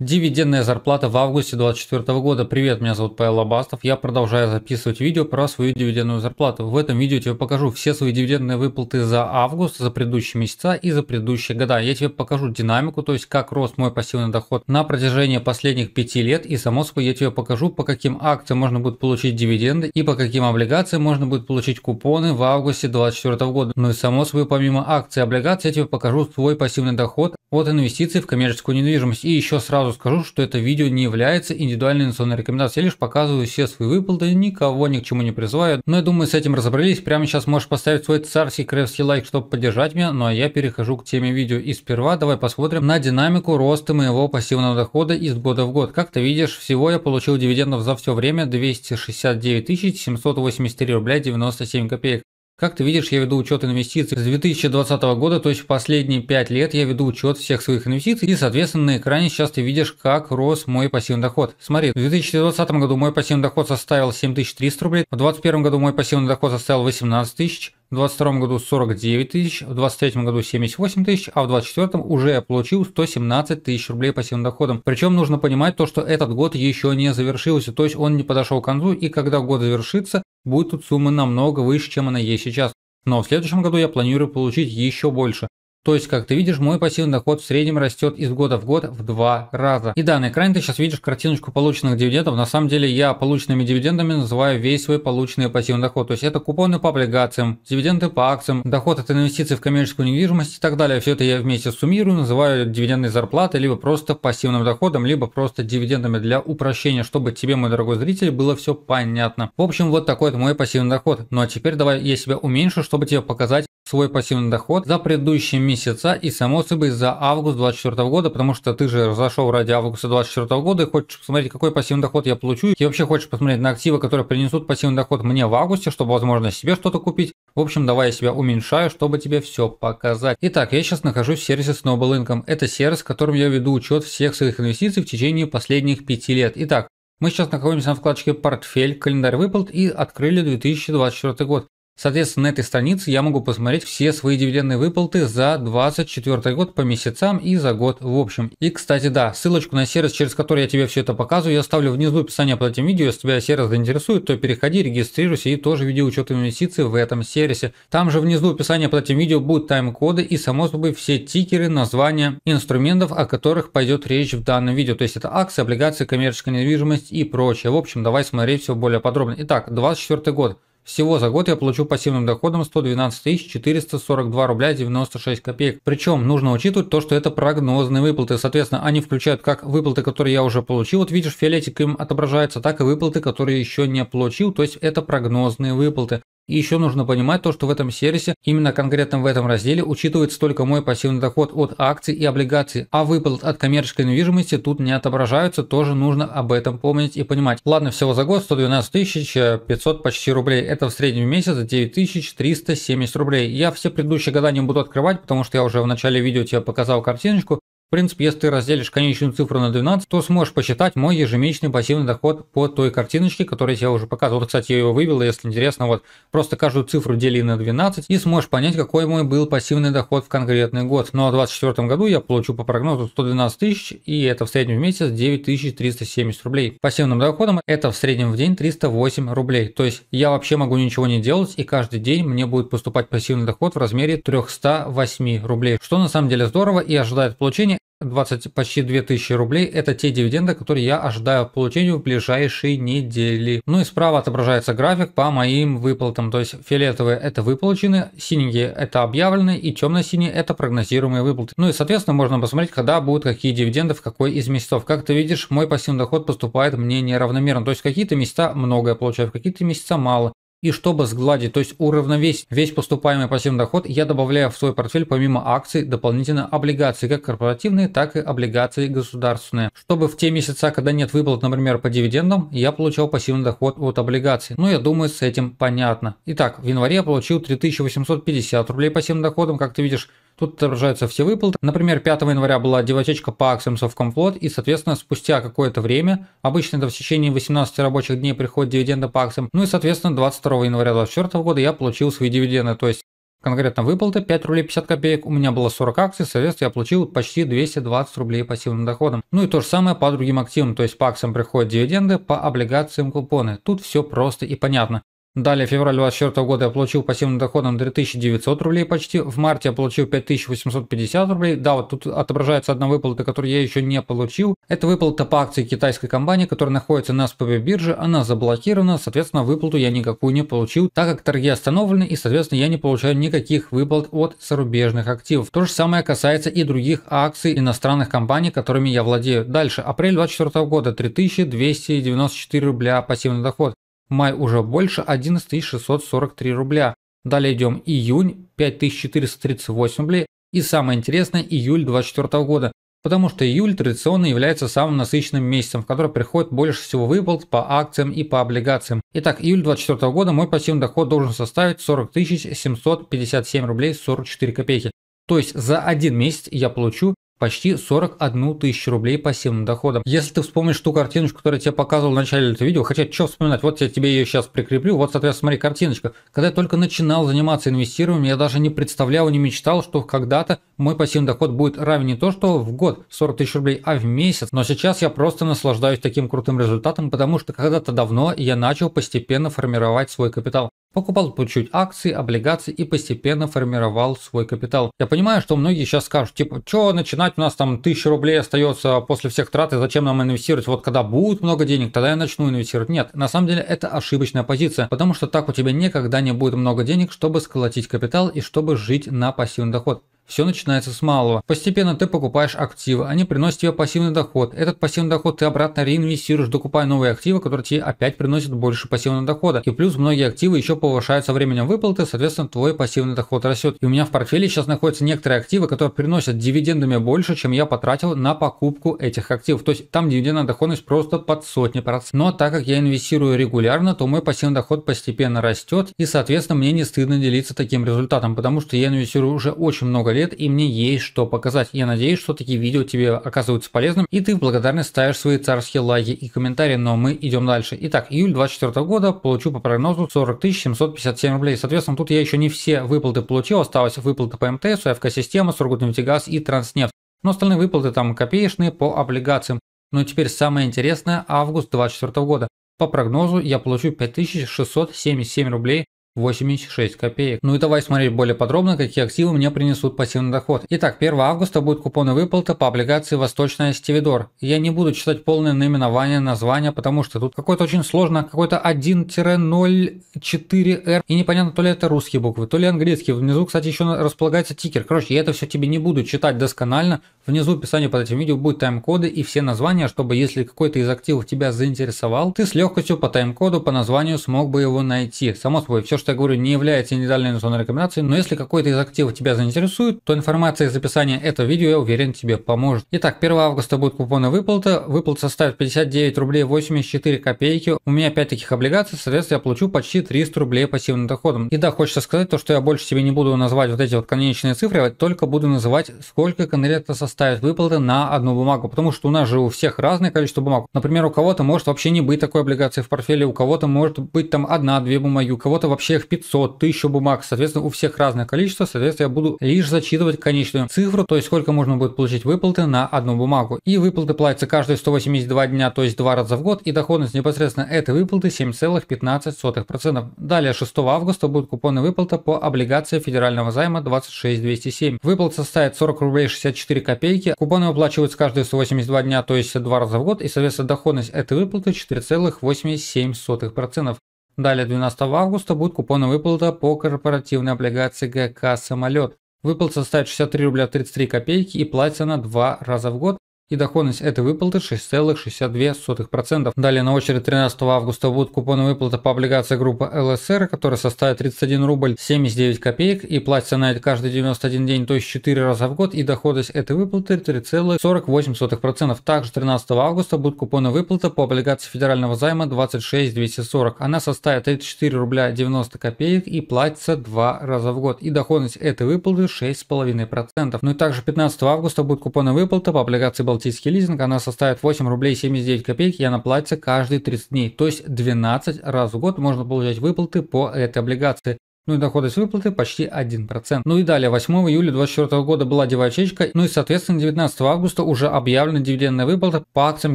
Дивидендная зарплата в августе 2024 года. Привет, меня зовут Павел Лобастов. Я продолжаю записывать видео про свою дивидендную зарплату. В этом видео я тебе покажу все свои дивидендные выплаты за август, за предыдущие месяца и за предыдущие года. Я тебе покажу динамику, то есть как рос мой пассивный доход на протяжении последних 5 лет. И само собой я тебе покажу, по каким акциям можно будет получить дивиденды и по каким облигациям можно будет получить купоны в августе 2024 года. Ну и само собой помимо акций и облигаций я тебе покажу свой пассивный доход от инвестиций в коммерческую недвижимость. И еще сразу сразу скажу, что это видео не является индивидуальной инвестиционной рекомендацией. Я лишь показываю все свои выплаты, никого ни к чему не призываю. Но я думаю, с этим разобрались. Прямо сейчас можешь поставить свой царский крестский лайк, чтобы поддержать меня. Ну а я перехожу к теме видео. И сперва давай посмотрим на динамику роста моего пассивного дохода из года в год. Как ты видишь, всего я получил дивидендов за все время 269 783 рубля 97 копеек. Как ты видишь, я веду учет инвестиций с 2020 года, то есть в последние 5 лет я веду учет всех своих инвестиций, и, соответственно, на экране сейчас ты видишь, как рос мой пассивный доход. Смотри, в 2020 году мой пассивный доход составил 7300 рублей, в 2021 году мой пассивный доход составил 18 тысяч, в 2022 году 49 тысяч, в 2023 году 78 тысяч, а в 2024 уже я получил 117 тысяч рублей пассивным доходом. Причем нужно понимать то, что этот год еще не завершился, то есть он не подошел к концу, и когда год завершится, будет тут сумма намного выше, чем она есть сейчас. Но в следующем году я планирую получить еще больше, то есть, как ты видишь, мой пассивный доход в среднем растет из года в год в два раза. И да, на экране ты сейчас видишь картиночку полученных дивидендов. На самом деле, я полученными дивидендами называю весь свой полученный пассивный доход. То есть, это купоны по облигациям, дивиденды по акциям, доход от инвестиций в коммерческую недвижимость и так далее. Все это я вместе суммирую, называю дивидендной зарплатой, либо просто пассивным доходом, либо просто дивидендами для упрощения, чтобы тебе, мой дорогой зритель, было все понятно. В общем, вот такой вот мой пассивный доход. Ну а теперь давай я себя уменьшу, чтобы тебе показать, свой пассивный доход за предыдущие месяца и, само собой, за август 2024 года, потому что ты же зашел ради августа 2024 года и хочешь посмотреть, какой пассивный доход я получу. И вообще хочешь посмотреть на активы, которые принесут пассивный доход мне в августе, чтобы, возможно, себе что-то купить. В общем, давай я себя уменьшаю, чтобы тебе все показать. Итак, я сейчас нахожусь в сервисе Snowball Nobelinkom. Это сервис, которым я веду учет всех своих инвестиций в течение последних пяти лет. Итак, мы сейчас находимся на вкладочке «Портфель», «Календарь выплат» и открыли 2024 год. Соответственно, на этой странице я могу посмотреть все свои дивидендные выплаты за 2024 год по месяцам и за год в общем. И, кстати, да, ссылочку на сервис, через который я тебе все это показываю, я оставлю внизу в описании под этим видео. Если тебя сервис заинтересует, то переходи, регистрируйся и тоже веди учет инвестиций в этом сервисе. Там же внизу в описании под этим видео будут тайм-коды и, само собой, все тикеры, названия инструментов, о которых пойдет речь в данном видео. То есть это акции, облигации, коммерческая недвижимость и прочее. В общем, давай смотреть все более подробно. Итак, 2024 год. Всего за год я получу пассивным доходом 112 442 рубля 96 копеек. Причем нужно учитывать то, что это прогнозные выплаты. Соответственно, они включают как выплаты, которые я уже получил, вот видишь, фиолетик им отображается, так и выплаты, которые еще не получил. То есть это прогнозные выплаты. И еще нужно понимать то, что в этом сервисе, именно конкретно в этом разделе, учитывается только мой пассивный доход от акций и облигаций, а выплат от коммерческой недвижимости тут не отображаются, тоже нужно об этом помнить и понимать. Ладно, всего за год 112 500 э, почти рублей, это в среднем в месяц 9370 рублей. Я все предыдущие года не буду открывать, потому что я уже в начале видео тебе показал картиночку, в принципе, если ты разделишь конечную цифру на 12, то сможешь посчитать мой ежемесячный пассивный доход по той картиночке, которую я уже показывал. Вот, кстати, я его вывел, если интересно, вот просто каждую цифру дели на 12 и сможешь понять, какой мой был пассивный доход в конкретный год. Ну, а в 2024 году я получу по прогнозу 112 тысяч, и это в среднем в месяц 9370 рублей. Пассивным доходом это в среднем в день 308 рублей. То есть я вообще могу ничего не делать, и каждый день мне будет поступать пассивный доход в размере 308 рублей, что на самом деле здорово и ожидает получения 20, почти 2000 рублей – это те дивиденды, которые я ожидаю получения в ближайшие недели. Ну и справа отображается график по моим выплатам, то есть фиолетовые – это выплачены, синие – это объявлены и темно-синие – это прогнозируемые выплаты. Ну и соответственно можно посмотреть, когда будут какие дивиденды в какой из месяцев. Как ты видишь, мой пассивный доход поступает мне неравномерно, то есть какие-то места многое получаю, в какие-то месяца мало. И чтобы сгладить, то есть уравновесить весь поступаемый пассивный доход, я добавляю в свой портфель помимо акций дополнительно облигации, как корпоративные, так и облигации государственные. Чтобы в те месяца, когда нет выплат, например, по дивидендам, я получал пассивный доход от облигаций. Ну, я думаю, с этим понятно. Итак, в январе я получил 3850 рублей пассивным доходом, как ты видишь, Тут отображаются все выплаты. Например, 5 января была девотечка по акциям совкомплот, и, соответственно, спустя какое-то время, обычно это в течение 18 рабочих дней приходит дивиденды по акциям, ну и, соответственно, 22 января 2024 года я получил свои дивиденды, то есть конкретно выплаты 5 рублей 50 копеек, у меня было 40 акций, соответственно, я получил почти 220 рублей пассивным доходом. Ну и то же самое по другим активам, то есть по акциям приходят дивиденды, по облигациям купоны. Тут все просто и понятно. Далее, февраль 24 года я получил пассивным доходом 3900 рублей почти, в марте я получил 5850 рублей, да, вот тут отображается одна выплата, которую я еще не получил, это выплата по акции китайской компании, которая находится на СПБ бирже, она заблокирована, соответственно, выплату я никакую не получил, так как торги остановлены и, соответственно, я не получаю никаких выплат от зарубежных активов. То же самое касается и других акций иностранных компаний, которыми я владею. Дальше, апрель 24 года, 3294 рубля пассивный доход. Май уже больше 11643 рубля. Далее идем июнь 5438 рублей. И самое интересное, июль 2024 года. Потому что июль традиционно является самым насыщенным месяцем, в который приходит больше всего выплат по акциям и по облигациям. Итак, июль 2024 года мой пассивный доход должен составить 40 757 рублей 44 копейки. То есть за один месяц я получу почти 41 тысячу рублей пассивным доходом. Если ты вспомнишь ту картиночку, которую я тебе показывал в начале этого видео, хотя что вспоминать, вот я тебе ее сейчас прикреплю, вот, соответственно, смотри, картиночка. Когда я только начинал заниматься инвестированием, я даже не представлял, не мечтал, что когда-то мой пассивный доход будет равен не то, что в год 40 тысяч рублей, а в месяц. Но сейчас я просто наслаждаюсь таким крутым результатом, потому что когда-то давно я начал постепенно формировать свой капитал. Покупал по чуть акции, облигации и постепенно формировал свой капитал. Я понимаю, что многие сейчас скажут, типа, что начинать понимать, у нас там тысяча рублей остается после всех трат, и зачем нам инвестировать? Вот когда будет много денег, тогда я начну инвестировать. Нет, на самом деле это ошибочная позиция, потому что так у тебя никогда не будет много денег, чтобы сколотить капитал и чтобы жить на пассивный доход. Все начинается с малого. Постепенно ты покупаешь активы, они приносят тебе пассивный доход. Этот пассивный доход ты обратно реинвестируешь, докупая новые активы, которые тебе опять приносят больше пассивного дохода. И плюс многие активы еще повышаются временем выплаты, соответственно твой пассивный доход растет. И у меня в портфеле сейчас находятся некоторые активы, которые приносят дивидендами больше, чем я потратил на покупку этих активов. То есть там дивидендная доходность просто под сотни процентов. Но так как я инвестирую регулярно, то мой пассивный доход постепенно растет и соответственно мне не стыдно делиться таким результатом, потому что я инвестирую уже очень много лет лет, и мне есть что показать. Я надеюсь, что такие видео тебе оказываются полезным, и ты в благодарность ставишь свои царские лайки и комментарии, но мы идем дальше. Итак, июль 24 года получу по прогнозу 40 757 рублей. Соответственно, тут я еще не все выплаты получил, осталось выплаты по МТС, АФК-система, Сургутнефтегаз и Транснефть. Но остальные выплаты там копеечные по облигациям. Но теперь самое интересное, август 2024 года. По прогнозу я получу 5677 рублей 86 копеек. Ну и давай смотреть более подробно, какие активы мне принесут пассивный доход. Итак, 1 августа будет купоны выплаты по облигации «Восточная Стивидор». Я не буду читать полное наименование, название, потому что тут какое-то очень сложно, какой-то 1-04R. И непонятно, то ли это русские буквы, то ли английские. Внизу, кстати, еще располагается тикер. Короче, я это все тебе не буду читать досконально. Внизу в описании под этим видео будут тайм-коды и все названия, чтобы если какой-то из активов тебя заинтересовал, ты с легкостью по тайм-коду, по названию смог бы его найти. Само собой, все, что что я говорю, не является индивидуальной инвестиционной рекомендацией, но если какой-то из активов тебя заинтересует, то информация из описания этого видео, я уверен, тебе поможет. Итак, 1 августа будет купонная выплата, выплата составит 59 рублей 84 копейки, у меня 5 таких облигаций, соответственно, я получу почти 300 рублей пассивным доходом. И да, хочется сказать то, что я больше себе не буду называть вот эти вот конечные цифры, а только буду называть, сколько конкретно составит выплата на одну бумагу, потому что у нас же у всех разное количество бумаг. Например, у кого-то может вообще не быть такой облигации в портфеле, у кого-то может быть там одна-две бумаги, у кого-то вообще всех 500, 1000 бумаг, соответственно, у всех разное количество, соответственно, я буду лишь зачитывать конечную цифру, то есть сколько можно будет получить выплаты на одну бумагу. И выплаты платятся каждые 182 дня, то есть два раза в год, и доходность непосредственно этой выплаты 7,15%. Далее 6 августа будет купоны выплата по облигации федерального займа 26207. Выплат составит 40 рублей 64 копейки. Купоны выплачиваются каждые 182 дня, то есть два раза в год, и, соответственно, доходность этой выплаты 4,87%. Далее 12 августа будет купонная выплата по корпоративной облигации ГК «Самолет». Выплата составит 63 рубля 33 копейки и платится на два раза в год и доходность этой выплаты 6,62%. Далее на очередь 13 августа будут купоны выплаты по облигации группы ЛСР, которая составит 31 рубль 79 копеек и платится на это каждый 91 день, то есть 4 раза в год, и доходность этой выплаты 3,48%. Также 13 августа будут купоны выплаты по облигации федерального займа 26240. Она составит 34 рубля 90 копеек и платится 2 раза в год, и доходность этой выплаты 6,5%. Ну и также 15 августа будут купоны выплаты по облигации балтийский лизинг, она составит 8 рублей 79 копеек, и она платится каждые 30 дней. То есть 12 раз в год можно получать выплаты по этой облигации ну и доходность выплаты почти 1%. Ну и далее, 8 июля 2024 года была девая ну и соответственно 19 августа уже объявлена дивидендная выплата по акциям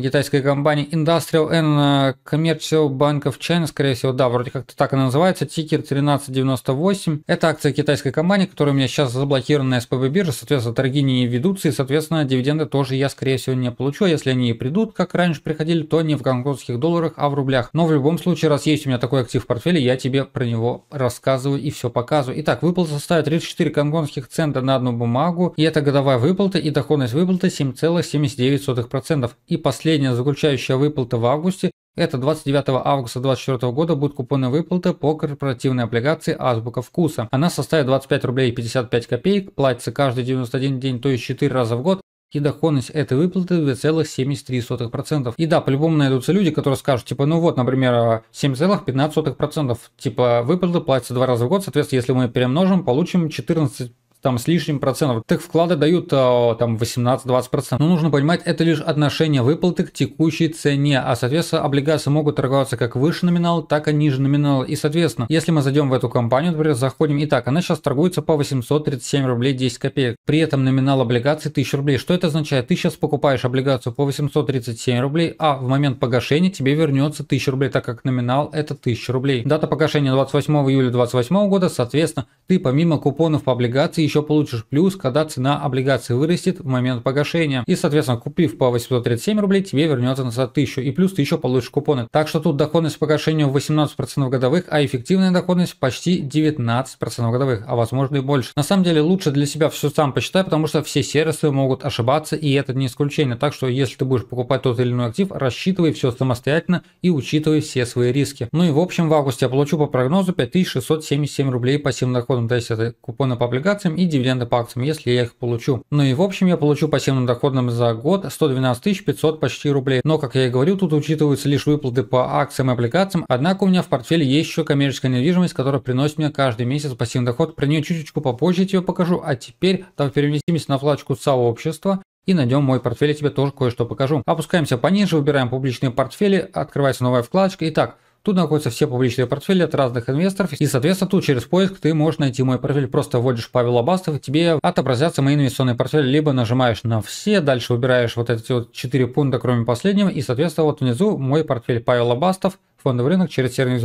китайской компании Industrial and э, Commercial Bank of China, скорее всего, да, вроде как-то так и называется, тикер 1398. Это акция китайской компании, которая у меня сейчас заблокирована на СПБ бирже, соответственно, торги не ведутся, и, соответственно, дивиденды тоже я, скорее всего, не получу. А если они и придут, как раньше приходили, то не в гонконгских долларах, а в рублях. Но в любом случае, раз есть у меня такой актив в портфеле, я тебе про него рассказываю и все показываю. Итак, выплата составит 34 конгонских цента на одну бумагу, и это годовая выплата и доходность выплаты 7,79%. И последняя заключающая выплата в августе это 29 августа 2024 года будет купонная выплата по корпоративной облигации «Азбука вкуса». Она составит 25 рублей 55 копеек, платится каждый 91 день, то есть 4 раза в год, и доходность этой выплаты 2,73%. И да, по-любому найдутся люди, которые скажут, типа, ну вот, например, 7,15%, типа, выплаты платятся два раза в год, соответственно, если мы перемножим, получим 14 там с лишним процентов. Так вклады дают а, там 18-20 процентов. Но нужно понимать, это лишь отношение выплаты к текущей цене, а соответственно облигации могут торговаться как выше номинала, так и ниже номинала. И соответственно, если мы зайдем в эту компанию, например, заходим и так, она сейчас торгуется по 837 рублей 10 копеек. При этом номинал облигации 1000 рублей. Что это означает? Ты сейчас покупаешь облигацию по 837 рублей, а в момент погашения тебе вернется 1000 рублей, так как номинал это 1000 рублей. Дата погашения 28 июля 2028 года, соответственно, ты помимо купонов по облигации еще получишь плюс, когда цена облигации вырастет в момент погашения. И, соответственно, купив по 837 рублей, тебе вернется назад 1000. И плюс ты еще получишь купоны. Так что тут доходность по гашению 18% годовых, а эффективная доходность почти 19% годовых, а возможно и больше. На самом деле лучше для себя все сам посчитай, потому что все сервисы могут ошибаться, и это не исключение. Так что если ты будешь покупать тот или иной актив, рассчитывай все самостоятельно и учитывай все свои риски. Ну и в общем в августе я получу по прогнозу 5677 рублей пассивным доходом, то есть это купоны по облигациям и дивиденды по акциям, если я их получу. Ну и в общем я получу пассивным доходным за год 112 500 почти рублей. Но, как я и говорил, тут учитываются лишь выплаты по акциям и облигациям, однако у меня в портфеле есть еще коммерческая недвижимость, которая приносит мне каждый месяц пассивный доход. Про нее чуть-чуть попозже я тебе покажу, а теперь там переместимся на вкладочку сообщества. И найдем мой портфель, я тебе тоже кое-что покажу. Опускаемся пониже, выбираем публичные портфели, открывается новая вкладочка. Итак, Тут находятся все публичные портфели от разных инвесторов. И, соответственно, тут через поиск ты можешь найти мой портфель. Просто вводишь Павел Абастов, тебе отобразятся мои инвестиционные портфели. Либо нажимаешь на все, дальше выбираешь вот эти вот 4 пункта, кроме последнего. И, соответственно, вот внизу мой портфель Павел Абастов, фондовый рынок через сервис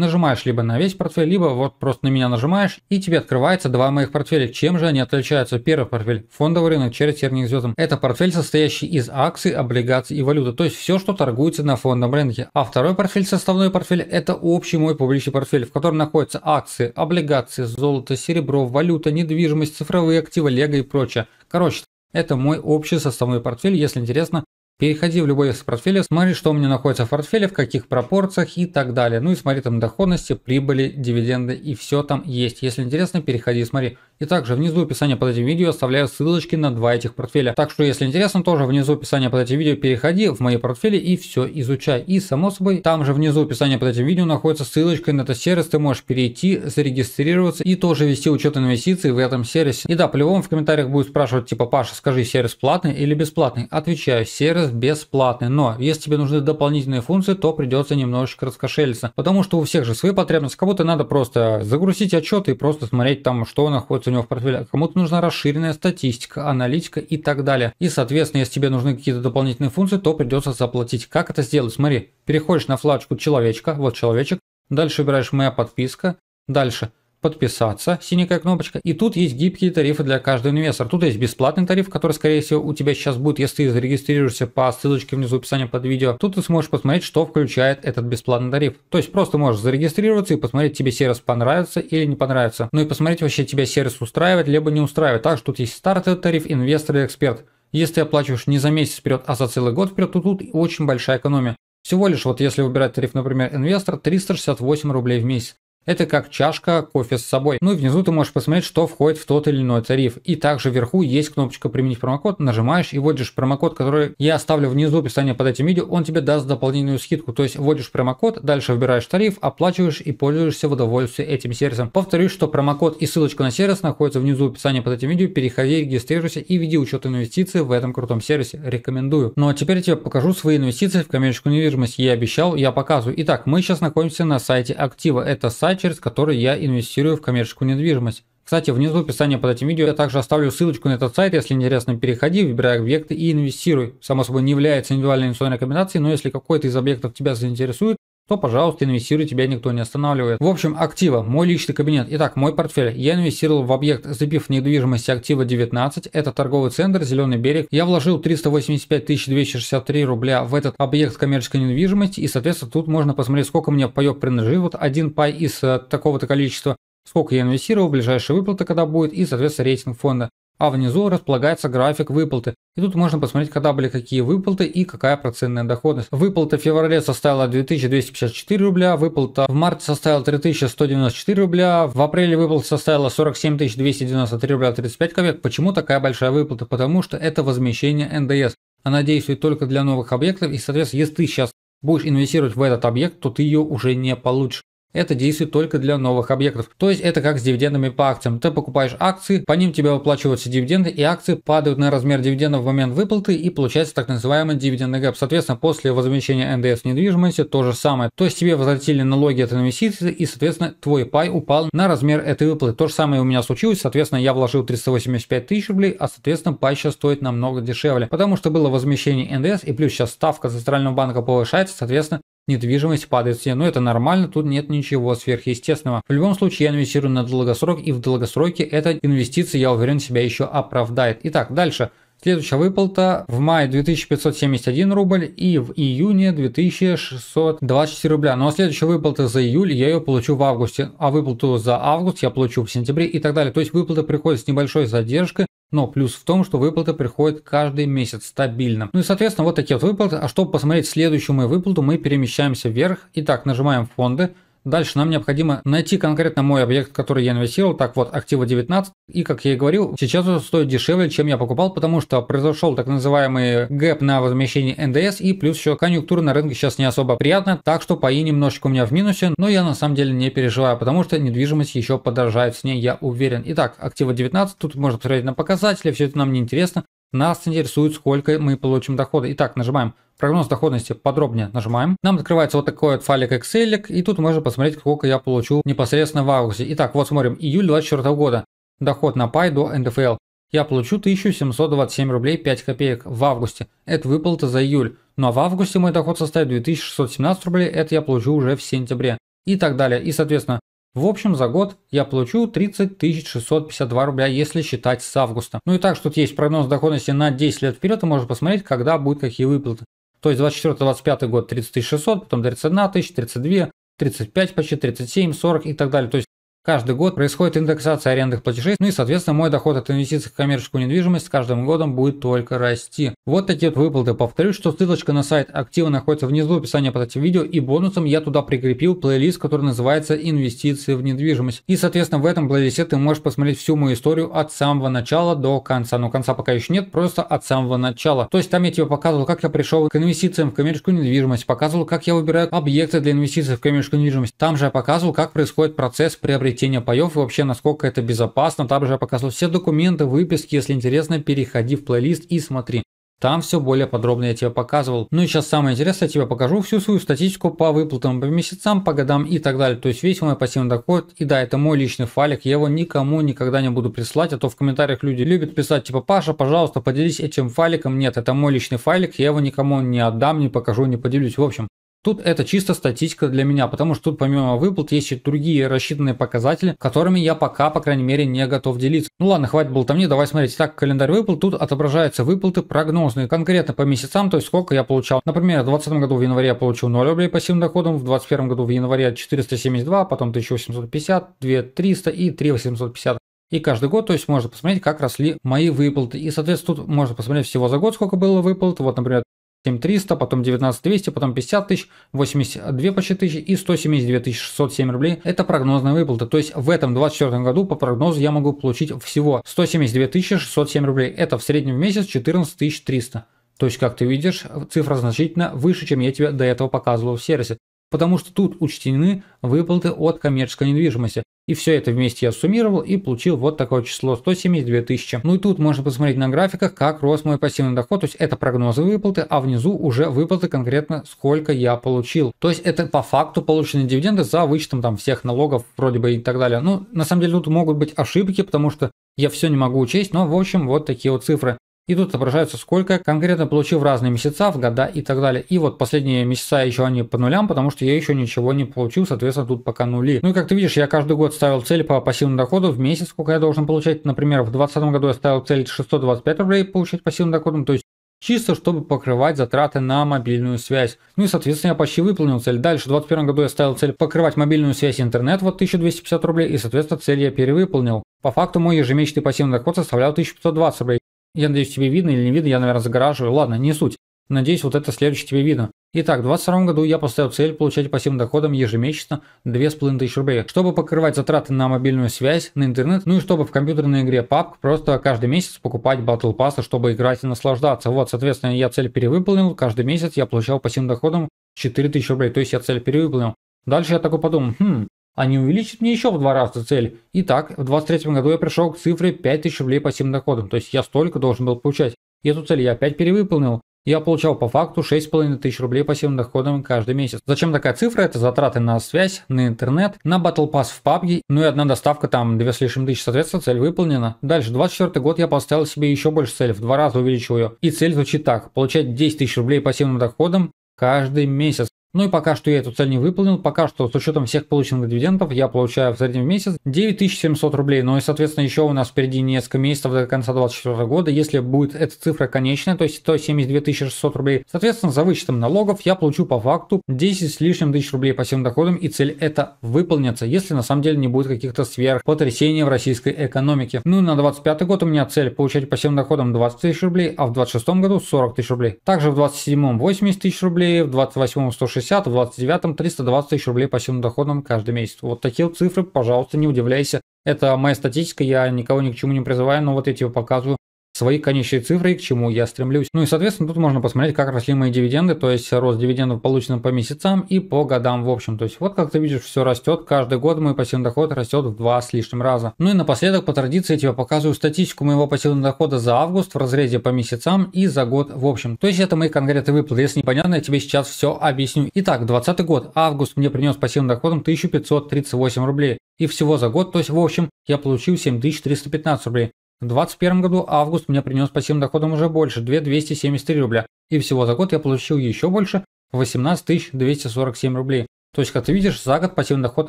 Нажимаешь либо на весь портфель, либо вот просто на меня нажимаешь, и тебе открывается два моих портфеля. Чем же они отличаются? Первый портфель – фондовый рынок через терник звездам. Это портфель, состоящий из акций, облигаций и валюты, то есть все, что торгуется на фондовом рынке. А второй портфель, составной портфель – это общий мой публичный портфель, в котором находятся акции, облигации, золото, серебро, валюта, недвижимость, цифровые активы, лего и прочее. Короче, это мой общий составной портфель, если интересно, Переходи в любой из портфелей, смотри, что у меня находится в портфеле, в каких пропорциях и так далее. Ну и смотри там доходности, прибыли, дивиденды и все там есть. Если интересно, переходи и смотри. И также внизу описания под этим видео оставляю ссылочки на два этих портфеля. Так что если интересно, тоже внизу описания под этим видео переходи в мои портфели и все изучай. И само собой, там же внизу описания под этим видео находится ссылочка на этот сервис, ты можешь перейти, зарегистрироваться и тоже вести учет инвестиций в этом сервисе. И да, по-любому в комментариях будут спрашивать, типа, Паша, скажи, сервис платный или бесплатный? Отвечаю, сервис сервис бесплатный, но если тебе нужны дополнительные функции, то придется немножечко раскошелиться, потому что у всех же свои потребности, кому-то надо просто загрузить отчет и просто смотреть там, что находится у него в портфеле, а кому-то нужна расширенная статистика, аналитика и так далее. И, соответственно, если тебе нужны какие-то дополнительные функции, то придется заплатить. Как это сделать? Смотри, переходишь на флажку человечка, вот человечек, дальше выбираешь моя подписка, дальше – подписаться, синенькая кнопочка. И тут есть гибкие тарифы для каждого инвестора. Тут есть бесплатный тариф, который, скорее всего, у тебя сейчас будет, если ты зарегистрируешься по ссылочке внизу в описании под видео. Тут ты сможешь посмотреть, что включает этот бесплатный тариф. То есть просто можешь зарегистрироваться и посмотреть, тебе сервис понравится или не понравится. Ну и посмотреть вообще, тебя сервис устраивает, либо не устраивает. Так что тут есть стартовый тариф, инвестор и эксперт. Если ты оплачиваешь не за месяц вперед, а за целый год вперед, то тут очень большая экономия. Всего лишь вот если выбирать тариф, например, инвестор, 368 рублей в месяц. Это как чашка кофе с собой. Ну и внизу ты можешь посмотреть, что входит в тот или иной тариф. И также вверху есть кнопочка «Применить промокод», нажимаешь и вводишь промокод, который я оставлю внизу в описании под этим видео, он тебе даст дополнительную скидку. То есть вводишь промокод, дальше выбираешь тариф, оплачиваешь и пользуешься в удовольствие этим сервисом. Повторюсь, что промокод и ссылочка на сервис находятся внизу в описании под этим видео. Переходи, регистрируйся и веди учет инвестиций в этом крутом сервисе. Рекомендую. Ну а теперь я тебе покажу свои инвестиции в коммерческую недвижимость. Я обещал, я показываю. Итак, мы сейчас находимся на сайте Актива. Это сайт, через который я инвестирую в коммерческую недвижимость. Кстати, внизу в описании под этим видео я также оставлю ссылочку на этот сайт, если интересно, переходи, выбирай объекты и инвестируй. Само собой не является индивидуальной инвестиционной комбинацией, но если какой-то из объектов тебя заинтересует, то, пожалуйста, инвестируй, тебя никто не останавливает. В общем, актива, мой личный кабинет. Итак, мой портфель. Я инвестировал в объект, забив недвижимости актива 19, это торговый центр «Зеленый берег». Я вложил 385 263 рубля в этот объект коммерческой недвижимости, и, соответственно, тут можно посмотреть, сколько мне паек принадлежит. Вот один пай из э, такого-то количества сколько я инвестировал, ближайшие выплаты когда будет и, соответственно, рейтинг фонда а внизу располагается график выплаты. И тут можно посмотреть, когда были какие выплаты и какая процентная доходность. Выплата в феврале составила 2254 рубля, выплата в марте составила 3194 рубля, в апреле выплата составила 47293 рубля 35 копеек. Почему такая большая выплата? Потому что это возмещение НДС. Она действует только для новых объектов и, соответственно, если ты сейчас будешь инвестировать в этот объект, то ты ее уже не получишь. Это действует только для новых объектов. То есть это как с дивидендами по акциям. Ты покупаешь акции, по ним тебе выплачиваются дивиденды, и акции падают на размер дивидендов в момент выплаты, и получается так называемый дивидендный гэп. Соответственно, после возмещения НДС недвижимости то же самое. То есть тебе возвратили налоги от инвестиций, и, соответственно, твой пай упал на размер этой выплаты. То же самое у меня случилось. Соответственно, я вложил 385 тысяч рублей, а, соответственно, пай сейчас стоит намного дешевле. Потому что было возмещение НДС, и плюс сейчас ставка Центрального банка повышается, соответственно, недвижимость падает в цене. Но это нормально, тут нет ничего сверхъестественного. В любом случае, я инвестирую на долгосрок, и в долгосроке эта инвестиция, я уверен, себя еще оправдает. Итак, дальше. Следующая выплата в мае 2571 рубль и в июне 2624 рубля. Но ну, а следующая выплата за июль я ее получу в августе, а выплату за август я получу в сентябре и так далее. То есть выплаты приходят с небольшой задержкой, но плюс в том, что выплаты приходят каждый месяц стабильно. Ну и соответственно вот такие вот выплаты. А чтобы посмотреть следующую мою выплату, мы перемещаемся вверх. Итак, нажимаем фонды. Дальше нам необходимо найти конкретно мой объект, который я инвестировал. Так вот, актива 19. И, как я и говорил, сейчас он стоит дешевле, чем я покупал, потому что произошел так называемый гэп на возмещении НДС и плюс еще конъюнктура на рынке сейчас не особо приятная, так что паи немножечко у меня в минусе, но я на самом деле не переживаю, потому что недвижимость еще подорожает с ней, я уверен. Итак, актива 19, тут можно посмотреть на показатели, все это нам не интересно. Нас интересует, сколько мы получим дохода. Итак, нажимаем прогноз доходности подробнее нажимаем. Нам открывается вот такой вот файлик Excel, и тут можно посмотреть, сколько я получу непосредственно в августе. Итак, вот смотрим, июль 24 года. Доход на пай до НДФЛ. Я получу 1727 рублей 5 копеек в августе. Это выплата за июль. Ну а в августе мой доход составит 2617 рублей, это я получу уже в сентябре. И так далее. И соответственно, в общем, за год я получу 30 652 рубля, если считать с августа. Ну и так, что тут есть прогноз доходности на 10 лет вперед, и можно посмотреть, когда будут какие выплаты. То есть 24-25 год 30 600, потом 31 тысяч, 32, 35 почти, 37, 40 и так далее. То есть Каждый год происходит индексация арендных платежей, ну и, соответственно, мой доход от инвестиций в коммерческую недвижимость с каждым годом будет только расти. Вот такие вот выплаты. Повторюсь, что ссылочка на сайт Активы находится внизу в описании под этим видео, и бонусом я туда прикрепил плейлист, который называется «Инвестиции в недвижимость». И, соответственно, в этом плейлисте ты можешь посмотреть всю мою историю от самого начала до конца. Но конца пока еще нет, просто от самого начала. То есть там я тебе показывал, как я пришел к инвестициям в коммерческую недвижимость, показывал, как я выбираю объекты для инвестиций в коммерческую недвижимость. Там же я показывал, как происходит процесс приобретения приобретения паев и вообще насколько это безопасно. Там же я показывал все документы, выписки. Если интересно, переходи в плейлист и смотри. Там все более подробно я тебе показывал. Ну и сейчас самое интересное, я тебе покажу всю свою статистику по выплатам по месяцам, по годам и так далее. То есть весь мой пассивный доход. И да, это мой личный файлик, я его никому никогда не буду присылать, а то в комментариях люди любят писать, типа, Паша, пожалуйста, поделись этим файликом. Нет, это мой личный файлик, я его никому не отдам, не покажу, не поделюсь. В общем, Тут это чисто статистика для меня, потому что тут помимо выплат есть и другие рассчитанные показатели, которыми я пока, по крайней мере, не готов делиться. Ну ладно, хватит болтовни, давай смотреть. Так, календарь выплат, тут отображаются выплаты прогнозные, конкретно по месяцам, то есть сколько я получал. Например, в 2020 году в январе я получил 0 рублей пассивным доходом, в 2021 году в январе 472, потом 1850, 2300 и 3850. И каждый год, то есть можно посмотреть, как росли мои выплаты. И, соответственно, тут можно посмотреть всего за год, сколько было выплат. Вот, например, 7300, потом 19200, потом 50 тысяч, 82 почти тысячи и 172 607 рублей. Это прогнозные выплаты. То есть в этом 2024 году по прогнозу я могу получить всего 172 607 рублей. Это в среднем в месяц 14 300. То есть, как ты видишь, цифра значительно выше, чем я тебе до этого показывал в сервисе потому что тут учтены выплаты от коммерческой недвижимости. И все это вместе я суммировал и получил вот такое число 172 тысячи. Ну и тут можно посмотреть на графиках, как рос мой пассивный доход, то есть это прогнозы выплаты, а внизу уже выплаты конкретно сколько я получил. То есть это по факту полученные дивиденды за вычетом там всех налогов вроде бы и так далее. Ну на самом деле тут могут быть ошибки, потому что я все не могу учесть, но в общем вот такие вот цифры. И тут отображается, сколько конкретно получил в разные месяца, в года и так далее. И вот последние месяца еще они по нулям, потому что я еще ничего не получил, соответственно, тут пока нули. Ну и как ты видишь, я каждый год ставил цель по пассивному доходу в месяц, сколько я должен получать. Например, в 2020 году я ставил цель 625 рублей получать пассивным доходом, то есть чисто чтобы покрывать затраты на мобильную связь. Ну и, соответственно, я почти выполнил цель. Дальше, в 2021 году я ставил цель покрывать мобильную связь интернет, вот 1250 рублей, и, соответственно, цель я перевыполнил. По факту мой ежемесячный пассивный доход составлял 1520 рублей. Я надеюсь, тебе видно или не видно, я, наверное, загораживаю. Ладно, не суть. Надеюсь, вот это следующее тебе видно. Итак, в 2022 году я поставил цель получать пассивным доходом ежемесячно 2500 рублей, чтобы покрывать затраты на мобильную связь, на интернет, ну и чтобы в компьютерной игре PUBG просто каждый месяц покупать Battle Pass, чтобы играть и наслаждаться. Вот, соответственно, я цель перевыполнил, каждый месяц я получал пассивным доходом 4000 рублей, то есть я цель перевыполнил. Дальше я такой подумал, хм, они увеличат мне еще в два раза цель. Итак, в 23 году я пришел к цифре 5000 рублей пассивным доходом, то есть я столько должен был получать. И эту цель я опять перевыполнил. Я получал по факту 6500 рублей пассивным доходом каждый месяц. Зачем такая цифра? Это затраты на связь, на интернет, на Battle Pass в PUBG, ну и одна доставка там 2 с лишним тысяч, соответственно, цель выполнена. Дальше, 24 год я поставил себе еще больше цель, в два раза увеличил ее. И цель звучит так, получать 10 тысяч рублей пассивным доходом каждый месяц. Ну и пока что я эту цель не выполнил. Пока что с учетом всех полученных дивидендов я получаю в среднем в месяц 9700 рублей. Ну и соответственно еще у нас впереди несколько месяцев до конца 2024 года. Если будет эта цифра конечная, то есть 172 рублей, соответственно за вычетом налогов я получу по факту 10 с лишним тысяч рублей по всем доходам и цель это выполнится, если на самом деле не будет каких-то сверх потрясений в российской экономике. Ну и на 25 год у меня цель получать по всем доходам 20 тысяч рублей, а в 26 году 40 тысяч рублей. Также в 27 80 тысяч рублей, в 28 160 360, в 29 320 тысяч рублей пассивным доходом каждый месяц. Вот такие вот цифры, пожалуйста, не удивляйся. Это моя статистика, я никого ни к чему не призываю, но вот я тебе показываю, свои конечные цифры, к чему я стремлюсь. Ну и, соответственно, тут можно посмотреть, как росли мои дивиденды, то есть рост дивидендов получен по месяцам и по годам в общем. То есть вот, как ты видишь, все растет, каждый год мой пассивный доход растет в два с лишним раза. Ну и напоследок, по традиции, я тебе показываю статистику моего пассивного дохода за август в разрезе по месяцам и за год в общем. То есть это мои конкретные выплаты. Если непонятно, я тебе сейчас все объясню. Итак, 2020 год, август мне принес пассивным доходом 1538 рублей. И всего за год, то есть в общем, я получил 7315 рублей. В 2021 году август мне принес по доходом уже больше – 2273 рубля, и всего за год я получил еще больше – 18 247 рублей. То есть, как ты видишь, за год пассивный доход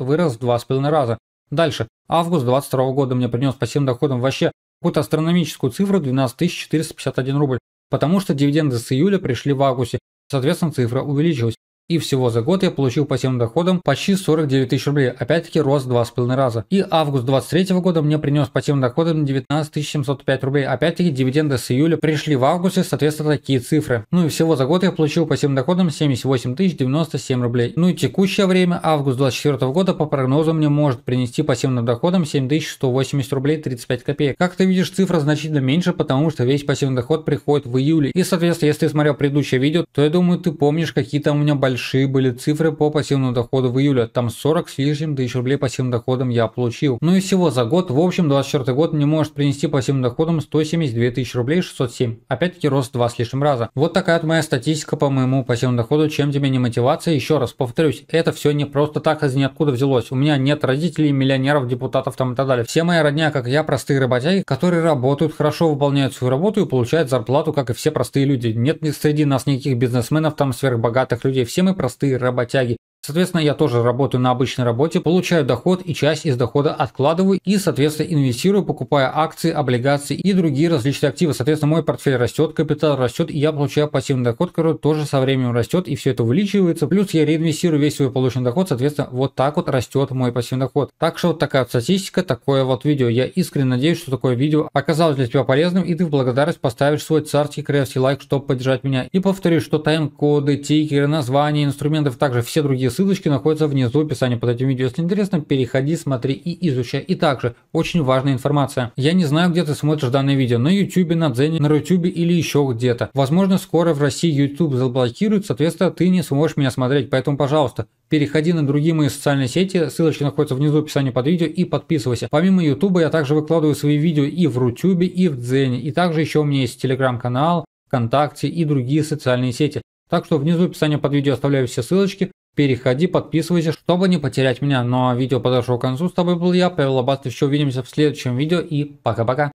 вырос в два с половиной раза. Дальше. Август 22 года мне принес пассивным доходом вообще какую-то астрономическую цифру 12 451 рубль, потому что дивиденды с июля пришли в августе, соответственно цифра увеличилась. И всего за год я получил по пассивным доходам почти 49 тысяч рублей, опять-таки рост 2,5 раза. И август 23 года мне принес по пассивным доходам 19 705 рублей, опять-таки дивиденды с июля пришли в августе, соответственно такие цифры. Ну и всего за год я получил по пассивным доходам 78 097 рублей. Ну и текущее время, август 24 года, по прогнозу мне может принести по пассивным доходом 7180 рублей 35 копеек. Как ты видишь, цифра значительно меньше, потому что весь пассивный доход приходит в июле. И соответственно, если ты смотрел предыдущее видео, то я думаю, ты помнишь, какие там у меня большие большие были цифры по пассивному доходу в июле. Там 40 с лишним тысяч рублей пассивным доходом я получил. Ну и всего за год, в общем, 24 год мне может принести пассивным доходом 172 тысячи рублей 607. Опять-таки рост 2 с лишним раза. Вот такая вот моя статистика по моему пассивному доходу. Чем тебе не мотивация? Еще раз повторюсь, это все не просто так из ниоткуда взялось. У меня нет родителей, миллионеров, депутатов там и так далее. Все мои родня, как я, простые работяги, которые работают, хорошо выполняют свою работу и получают зарплату, как и все простые люди. Нет среди нас никаких бизнесменов, там сверхбогатых людей. Все все мы простые работяги, Соответственно, я тоже работаю на обычной работе, получаю доход и часть из дохода откладываю и, соответственно, инвестирую, покупая акции, облигации и другие различные активы. Соответственно, мой портфель растет, капитал растет, и я получаю пассивный доход, который тоже со временем растет, и все это увеличивается. Плюс я реинвестирую весь свой полученный доход, соответственно, вот так вот растет мой пассивный доход. Так что вот такая вот статистика, такое вот видео. Я искренне надеюсь, что такое видео оказалось для тебя полезным, и ты в благодарность поставишь свой царский крестный лайк, чтобы поддержать меня. И повторюсь, что тайм-коды, тикеры, названия инструментов, также все другие ссылочки находятся внизу в описании под этим видео. Если интересно, переходи, смотри и изучай. И также, очень важная информация. Я не знаю, где ты смотришь данное видео. На YouTube, на Дзене, на Рутюбе или еще где-то. Возможно, скоро в России YouTube заблокируют, соответственно, ты не сможешь меня смотреть. Поэтому, пожалуйста, переходи на другие мои социальные сети, ссылочки находятся внизу в описании под видео и подписывайся. Помимо YouTube я также выкладываю свои видео и в Рутюбе, и в Дзене. И также еще у меня есть телеграм-канал, ВКонтакте и другие социальные сети. Так что внизу в описании под видео оставляю все ссылочки. Переходи, подписывайся, чтобы не потерять меня. Ну а видео подошло к концу. С тобой был я, Павел Аббас. Еще увидимся в следующем видео и пока-пока.